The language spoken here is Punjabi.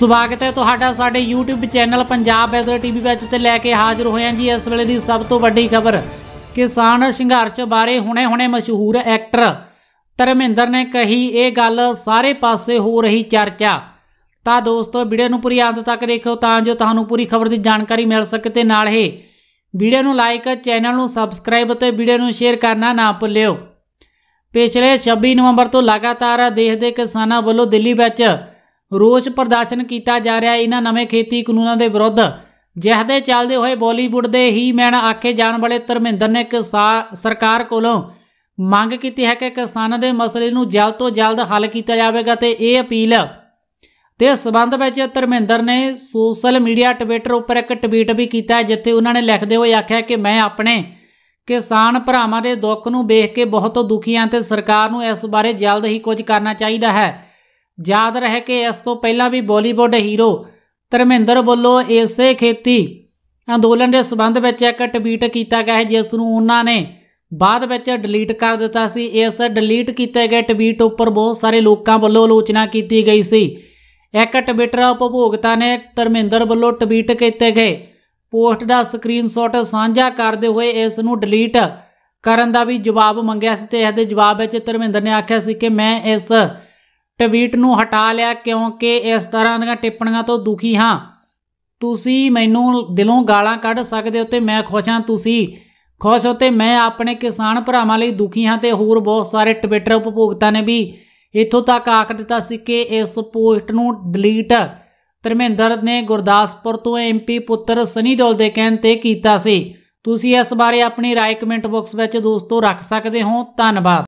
ਸਵਾਗਤ ਹੈ ਤੁਹਾਡਾ ਸਾਡੇ YouTube channel Punjab weather TV ਵਿੱਚ ਤੇ ਲੈ ਕੇ ਹਾਜ਼ਰ ਹੋਇਆ ਜੀ ਇਸ ਵੇਲੇ ਦੀ ਸਭ ਤੋਂ ਵੱਡੀ ਖਬਰ ਕਿਸਾਨ ਸੰਘਰਸ਼ ਬਾਰੇ ਹੁਣੇ-ਹੁਣੇ ਮਸ਼ਹੂਰ ਐਕਟਰ ਧਰਮਿੰਦਰ ਨੇ ਕਹੀ ਇਹ ਗੱਲ ਸਾਰੇ ਪਾਸੇ ਹੋ ਰਹੀ ਚਰਚਾ ਤਾਂ ਦੋਸਤੋ ਵੀਡੀਓ ਨੂੰ ਪੂਰੀ ਅੰਤ ਤੱਕ ਦੇਖੋ ਤਾਂ ਜੋ ਤੁਹਾਨੂੰ ਪੂਰੀ ਖਬਰ ਦੀ ਜਾਣਕਾਰੀ ਮਿਲ ਸਕੇ ਤੇ ਨਾਲ ਹੀ ਵੀਡੀਓ ਨੂੰ ਲਾਈਕ ਚੈਨਲ ਨੂੰ ਸਬਸਕ੍ਰਾਈਬ ਅਤੇ ਵੀਡੀਓ ਨੂੰ ਸ਼ੇਅਰ ਕਰਨਾ ਨਾ ਭੁੱਲਿਓ ਪਿਛਲੇ 26 ਨਵੰਬਰ ਤੋਂ ਲਗਾਤਾਰ ਦੇਸ਼ ਦੇ ਕਿਸਾਨਾਂ ਵੱਲੋਂ ਦਿੱਲੀ ਵਿੱਚ ਰੋਸ ਪ੍ਰਦਰਸ਼ਨ ਕੀਤਾ ਜਾ ਰਿਹਾ ਇਹਨਾਂ ਨਵੇਂ ਖੇਤੀ ਕਾਨੂੰਨਾਂ ਦੇ ਵਿਰੁੱਧ ਜਿਹਦੇ ਚੱਲਦੇ ਹੋਏ ਬਾਲੀਵੁੱਡ ਦੇ ਹੀ ਮੈਨ ਆਖੇ ਜਾਣ ਵਾਲੇ ਧਰਮਿੰਦਰ ਨੇ ਇੱਕ ਸਰਕਾਰ ਕੋਲੋਂ ਮੰਗ ਕੀਤੀ ਹੈ ਕਿ ਕਿਸਾਨਾਂ ਦੇ ਮਸਲੇ ਨੂੰ ਜਲਦ ਤੋਂ ਜਲਦ ਹੱਲ ਕੀਤਾ ਜਾਵੇਗਾ ਤੇ ਇਹ ਅਪੀਲ ਤੇ ਸਬੰਧ ਵਿੱਚ ਧਰਮਿੰਦਰ ਨੇ ਸੋਸ਼ਲ ਮੀਡੀਆ ਟਵਿੱਟਰ ਉੱਪਰ ਇੱਕ ਟਵੀਟ ਵੀ ਕੀਤਾ ਜਿੱਥੇ ਉਹਨਾਂ ਨੇ ਲਿਖਦੇ ਹੋਏ ਆਖਿਆ ਕਿ ਮੈਂ ਆਪਣੇ ਕਿਸਾਨ ਭਰਾਵਾਂ ਦੇ ਦੁੱਖ ਨੂੰ ਵੇਖ ਕੇ ਬਹੁਤ ਦੁਖੀ ਹਾਂ ਤੇ ਸਰਕਾਰ ਨੂੰ ਇਸ ਬਾਰੇ ਜਲਦ ਹੀ ਕੁਝ ਕਰਨਾ ਚਾਹੀਦਾ ਹੈ ਯਾਦ ਰਹੇ ਕਿ ਇਸ ਤੋਂ ਪਹਿਲਾਂ ਵੀ ਬਾਲੀਵੁੱਡ ਹੀਰੋ ਧਰਮਿੰਦਰ ਵੱਲੋਂ ਇਸੇ ਖੇਤੀ ਅੰਦੋਲਨ ਦੇ ਸਬੰਧ ਵਿੱਚ ਇੱਕ ਟਵੀਟ ਕੀਤਾ ਗਿਆ ਹੈ ਜਿਸ ਨੂੰ ਉਹਨਾਂ ਨੇ ਬਾਅਦ ਵਿੱਚ ਡਿਲੀਟ ਕਰ ਦਿੱਤਾ ਸੀ ਇਸ ਡਿਲੀਟ ਕੀਤੇ ਗਏ ਟਵੀਟ ਉੱਪਰ ਬਹੁਤ ਸਾਰੇ ਲੋਕਾਂ ਵੱਲੋਂ ਆਲੋਚਨਾ ਕੀਤੀ ਗਈ ਸੀ ਇੱਕ ਟਵਿੱਟਰ ਉਪਭੋਗਤਾ ਨੇ ਧਰਮਿੰਦਰ ਵੱਲੋਂ ਟਵੀਟ ਕੀਤੇ ਗਏ ਪੋਸਟ ਦਾ ਸਕਰੀਨਸ਼ਾਟ ਸਾਂਝਾ ਕਰਦੇ ਹੋਏ ਇਸ ਨੂੰ ਡਿਲੀਟ ਕਰਨ ਦਾ ਵੀ ਜਵਾਬ ਮੰਗਿਆ ਸੀ ਤੇ ਇਸ ਦੇ ਜਵਾਬ ਵਿੱਚ ਧਰਮਿੰਦਰ ਨੇ ਆਖਿਆ ਸੀ ਕਿ ਮੈਂ ਇਸ ਟਵੀਟ ਨੂੰ ਹਟਾ ਲਿਆ ਕਿਉਂਕਿ ਇਸ ਤਰ੍ਹਾਂ ਦੀਆਂ ਟਿੱਪਣੀਆਂ ਤੋਂ ਦੁਖੀ ਹਾਂ ਤੁਸੀਂ ਮੈਨੂੰ ਦਿਲੋਂ ਗਾਲਾਂ ਕੱਢ ਸਕਦੇ ਹੋ ਤੇ ਮੈਂ ਖੁਸ਼ ਹਾਂ ਤੁਸੀਂ ਖੁਸ਼ ਹੋ ਤੇ ਮੈਂ ਆਪਣੇ ਕਿਸਾਨ ਭਰਾਵਾਂ ਲਈ ਦੁਖੀ ਹਾਂ ਤੇ ਹੋਰ ਬਹੁਤ ਸਾਰੇ ਟਵਿੱਟਰ ਉਪਭੋਗਤਾ ਨੇ ਵੀ ਇੱਥੋਂ ਤੱਕ ਆਖ ਦਿੱਤਾ ਸੀ ਕਿ ਇਸ ਪੋਸਟ ਨੂੰ ਡਿਲੀਟ ਧਰਮਿੰਦਰ ਨੇ ਗੁਰਦਾਸਪੁਰ ਤੋਂ ਐਮਪੀ ਪੁੱਤਰ ਸਨੀ ਡੋਲ ਦੇ ਕਹਿਣ ਤੇ ਕੀਤਾ ਸੀ ਤੁਸੀਂ ਇਸ ਬਾਰੇ ਆਪਣੀ رائے ਕਮੈਂਟ ਬਾਕਸ ਵਿੱਚ ਦੋਸਤੋ ਰੱਖ ਸਕਦੇ ਹੋ ਧੰਨਵਾਦ